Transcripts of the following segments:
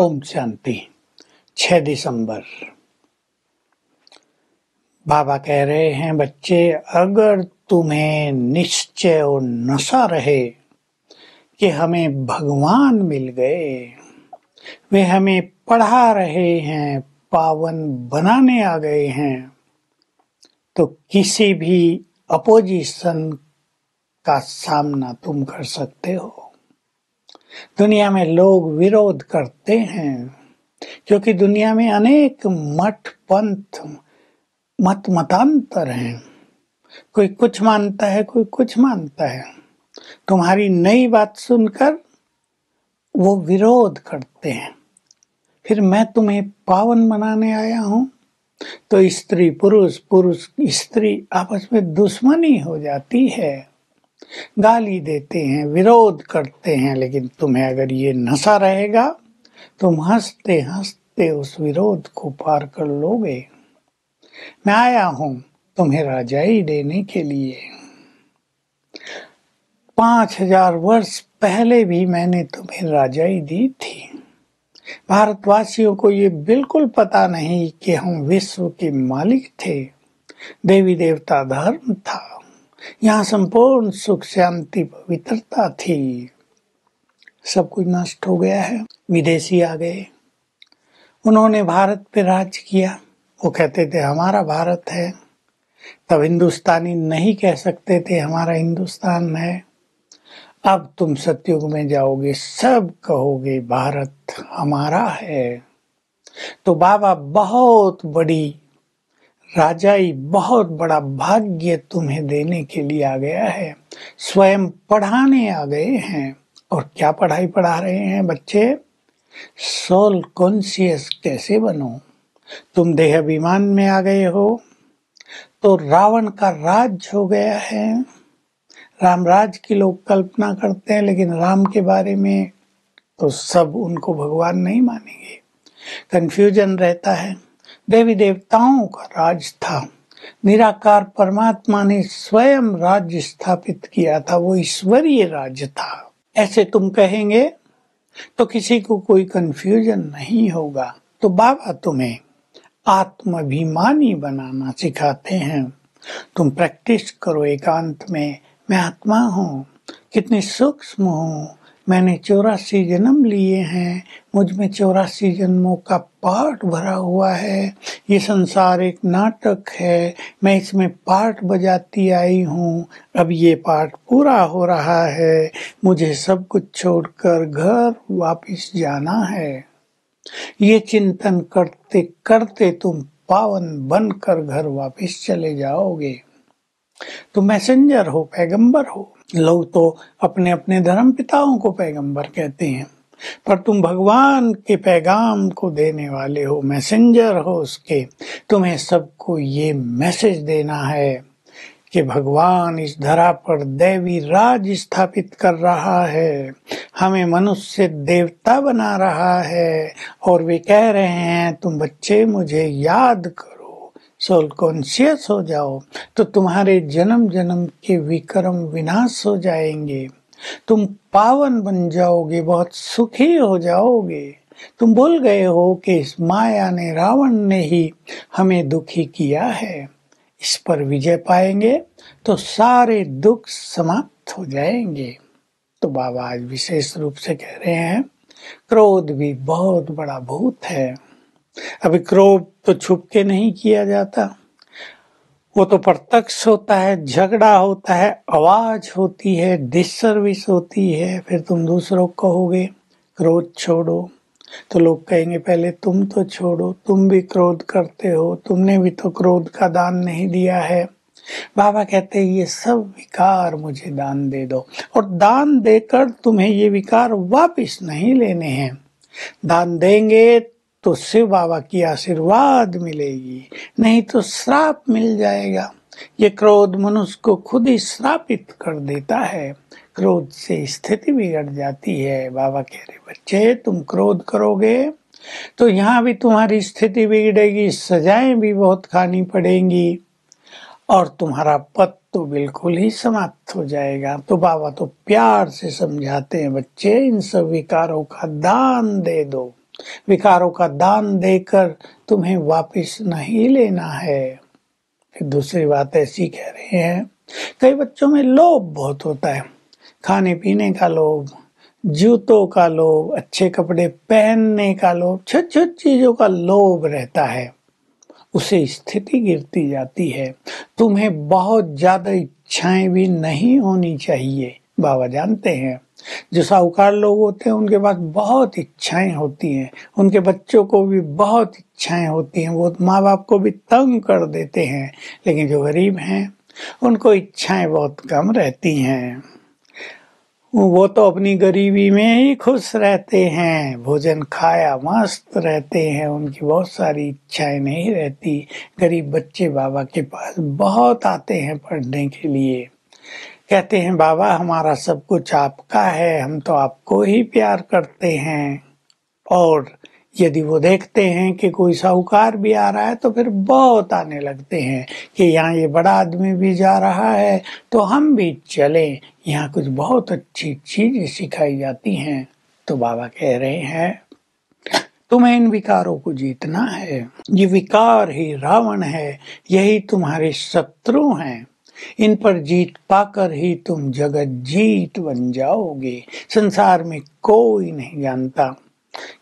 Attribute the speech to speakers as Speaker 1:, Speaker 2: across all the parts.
Speaker 1: ओम शांति 6 दिसंबर बाबा कह रहे हैं बच्चे अगर तुम्हें निश्चय और नशा रहे कि हमें भगवान मिल गए वे हमें पढ़ा रहे हैं पावन बनाने आ गए हैं तो किसी भी अपोजिशन का सामना तुम कर सकते हो दुनिया में लोग विरोध करते हैं क्योंकि दुनिया में अनेक मठ पंथ मत मतांतर हैं कोई कुछ मानता है कोई कुछ मानता है तुम्हारी नई बात सुनकर वो विरोध करते हैं फिर मैं तुम्हें पावन बनाने आया हूं तो स्त्री पुरुष पुरुष स्त्री आपस में दुश्मनी हो जाती है गाली देते हैं विरोध करते हैं लेकिन तुम्हें अगर ये नशा रहेगा तुम हंसते हंसते उस विरोध को पार कर लोगे मैं आया हूं तुम्हें राजाई देने के लिए पांच हजार वर्ष पहले भी मैंने तुम्हें राजाई दी थी भारतवासियों को ये बिल्कुल पता नहीं कि हम विश्व के मालिक थे देवी देवता धर्म था यहाँ संपूर्ण सुख शांति पवित्रता थी सब कुछ नष्ट हो गया है विदेशी आ गए उन्होंने भारत पे राज किया वो कहते थे हमारा भारत है तब हिंदुस्तानी नहीं कह सकते थे हमारा हिंदुस्तान है अब तुम सतयुग में जाओगे सब कहोगे भारत हमारा है तो बाबा बहुत बड़ी राजाई बहुत बड़ा भाग्य तुम्हें देने के लिए आ गया है स्वयं पढ़ाने आ गए हैं और क्या पढ़ाई पढ़ा रहे हैं बच्चे सोल कॉन्सियस कैसे बनो तुम देहाभिमान में आ गए हो तो रावण का राज हो गया है राम राज की लोग कल्पना करते हैं लेकिन राम के बारे में तो सब उनको भगवान नहीं मानेंगे कंफ्यूजन रहता है देवी देवताओं का राज था निराकार परमात्मा ने स्वयं राज्य स्थापित किया था वो ईश्वरीय राज्य था ऐसे तुम कहेंगे तो किसी को कोई कंफ्यूजन नहीं होगा तो बाबा तुम्हें आत्माभिमानी बनाना सिखाते हैं तुम प्रैक्टिस करो एकांत में मैं आत्मा हूँ कितनी सूक्ष्म हूँ मैंने चौरासी जन्म लिए हैं मुझ में चौरासी जन्मों का पाठ भरा हुआ है ये संसार एक नाटक है मैं इसमें पाठ बजाती आई हूँ अब ये पाठ पूरा हो रहा है मुझे सब कुछ छोड़कर घर वापस जाना है ये चिंतन करते करते तुम पावन बनकर घर वापस चले जाओगे तुम मैसेंजर हो पैगंबर हो लोग तो अपने अपने धर्म पिताओं को पैगंबर कहते हैं पर तुम भगवान के पैगाम को देने वाले हो मैसेंजर हो उसके तुम्हें सबको ये मैसेज देना है कि भगवान इस धरा पर देवी राज स्थापित कर रहा है हमें मनुष्य देवता बना रहा है और वे कह रहे हैं तुम बच्चे मुझे याद करो सोल कॉन्शियस हो जाओ तो तुम्हारे जन्म जन्म के विक्रम विनाश हो जाएंगे तुम पावन बन जाओगे बहुत सुखी हो जाओगे तुम भूल गए हो कि इस माया ने रावण ने ही हमें दुखी किया है इस पर विजय पाएंगे तो सारे दुख समाप्त हो जाएंगे तो बाबा आज विशेष रूप से कह रहे हैं क्रोध भी बहुत बड़ा भूत है अभी क्रोध तो छुप के नहीं किया जाता वो तो प्रत्यक्ष होता है झगड़ा होता है आवाज होती है डिसर्विस होती है फिर तुम दूसरों को कहोगे क्रोध छोड़ो तो लोग कहेंगे पहले तुम तो छोड़ो तुम भी क्रोध करते हो तुमने भी तो क्रोध का दान नहीं दिया है बाबा कहते हैं ये सब विकार मुझे दान दे दो और दान देकर तुम्हें ये विकार वापिस नहीं लेने हैं दान देंगे तो शिव बाबा की आशीर्वाद मिलेगी नहीं तो श्राप मिल जाएगा ये क्रोध मनुष्य को खुद ही श्रापित कर देता है क्रोध से स्थिति बिगड़ जाती है बाबा कह रहे बच्चे तुम क्रोध करोगे तो यहाँ भी तुम्हारी स्थिति बिगड़ेगी सजाएं भी बहुत खानी पड़ेंगी और तुम्हारा पद तो बिल्कुल ही समाप्त हो जाएगा तो बाबा तो प्यार से समझाते हैं बच्चे इन सब विकारों का दान दे दो विकारों का दान देकर तुम्हें वापस नहीं लेना है फिर दूसरी बात ऐसी कह रहे हैं कई बच्चों में लोभ बहुत होता है खाने पीने का लोभ जूतों का लोभ अच्छे कपड़े पहनने का लोभ छोट छोट चीजों का लोभ रहता है उसे स्थिति गिरती जाती है तुम्हें बहुत ज्यादा इच्छाएं भी नहीं होनी चाहिए बाबा जानते हैं जो साहूकार लोग होते हैं उनके पास बहुत इच्छाएं होती हैं उनके बच्चों को भी बहुत इच्छाएं होती हैं वो माँ बाप को भी तंग कर देते हैं लेकिन जो गरीब हैं उनको इच्छाएं बहुत कम रहती हैं वो तो अपनी गरीबी में ही खुश रहते हैं भोजन खाया मस्त रहते हैं उनकी बहुत सारी इच्छाएं नहीं रहती गरीब बच्चे बाबा के पास बहुत आते हैं पढ़ने के लिए कहते हैं बाबा हमारा सब कुछ आपका है हम तो आपको ही प्यार करते हैं और यदि वो देखते हैं कि कोई साहूकार भी आ रहा है तो फिर बहुत आने लगते हैं कि यहाँ ये बड़ा आदमी भी जा रहा है तो हम भी चलें यहाँ कुछ बहुत अच्छी चीज़ें सिखाई जाती हैं तो बाबा कह रहे हैं तुम्हें इन विकारों को जीतना है ये विकार ही रावण है यही तुम्हारे शत्रु हैं इन पर जीत पाकर ही तुम जगत जीत बन जाओगे संसार में कोई नहीं जानता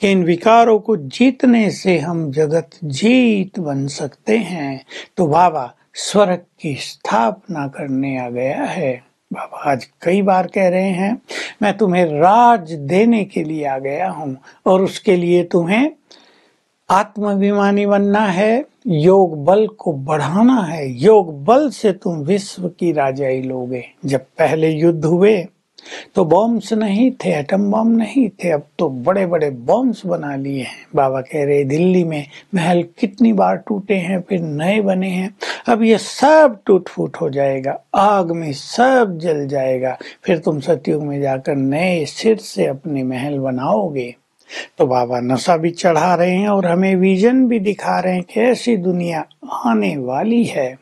Speaker 1: कि इन विकारों को जीतने से हम जगत जीत बन सकते हैं तो बाबा स्वर्ग की स्थापना करने आ गया है बाबा आज कई बार कह रहे हैं मैं तुम्हें राज देने के लिए आ गया हूं और उसके लिए तुम्हें आत्माभिमानी बनना है योग बल को बढ़ाना है योग बल से तुम विश्व की राजाई लोगे जब पहले युद्ध हुए तो बॉम्ब्स नहीं थे एटम बॉम्ब नहीं थे अब तो बड़े बड़े बॉम्ब्स बना लिए हैं बाबा कह रहे दिल्ली में महल कितनी बार टूटे हैं फिर नए बने हैं अब ये सब टूट फूट हो जाएगा आग में सब जल जाएगा फिर तुम सतयुग में जाकर नए सिर से अपने महल बनाओगे तो बाबा नशा भी चढ़ा रहे हैं और हमें विजन भी दिखा रहे हैं कि ऐसी दुनिया आने वाली है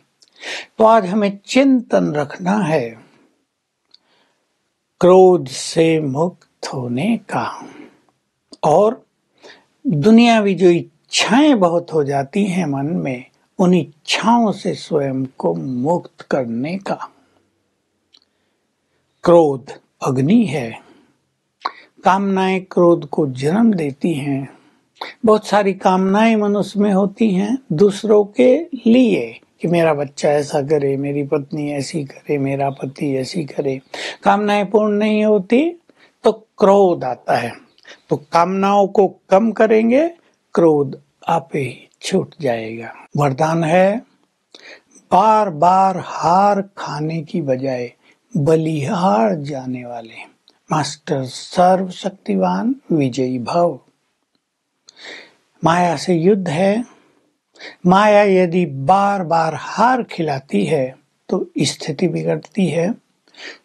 Speaker 1: तो आज हमें चिंतन रखना है क्रोध से मुक्त होने का और दुनिया भी जो इच्छाएं बहुत हो जाती हैं मन में उन इच्छाओं से स्वयं को मुक्त करने का क्रोध अग्नि है कामनाएं क्रोध को जन्म देती हैं बहुत सारी कामनाएं मनुष्य में होती हैं दूसरों के लिए कि मेरा बच्चा ऐसा करे मेरी पत्नी ऐसी करे मेरा पति ऐसी करे कामनाएं पूर्ण नहीं होती तो क्रोध आता है तो कामनाओं को कम करेंगे क्रोध आपे ही छूट जाएगा वरदान है बार बार हार खाने की बजाय बलिहार जाने वाले मास्टर सर्वशक्तिवान विजयी भव माया से युद्ध है माया यदि बार बार हार खिलाती है तो स्थिति बिगड़ती है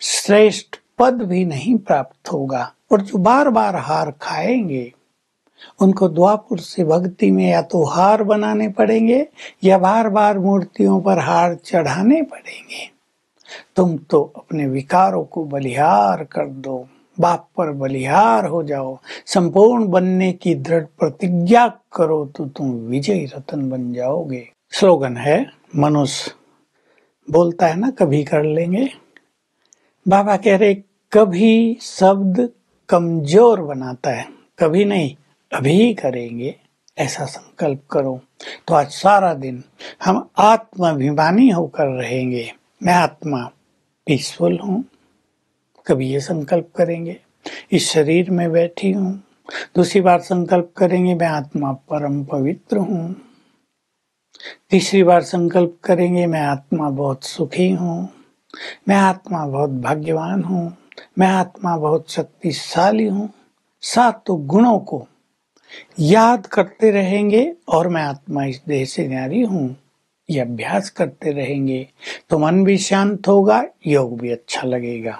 Speaker 1: श्रेष्ठ पद भी नहीं प्राप्त होगा और जो बार बार हार खाएंगे उनको द्वापुर से भक्ति में या तो हार बनाने पड़ेंगे या बार बार मूर्तियों पर हार चढ़ाने पड़ेंगे तुम तो अपने विकारों को बलिहार कर दो बाप पर बलिहार हो जाओ संपूर्ण बनने की दृढ़ प्रतिज्ञा करो तो तुम विजय रतन बन जाओगे स्लोगन है मनुष्य बोलता है ना कभी कर लेंगे बाबा कह रहे कभी शब्द कमजोर बनाता है कभी नहीं अभी करेंगे ऐसा संकल्प करो तो आज सारा दिन हम आत्माभिमानी होकर रहेंगे मैं आत्मा पीसफुल हूँ कभी ये संकल्प करेंगे इस शरीर में बैठी हूँ दूसरी बार संकल्प करेंगे मैं आत्मा परम पवित्र हूँ तीसरी बार संकल्प करेंगे मैं आत्मा बहुत सुखी हूं मैं आत्मा बहुत भाग्यवान हूं मैं आत्मा बहुत शक्तिशाली हूं सात तो गुणों को याद करते रहेंगे और मैं आत्मा इस देह से न्यारी हूं ये अभ्यास करते रहेंगे तो मन भी शांत होगा योग भी अच्छा लगेगा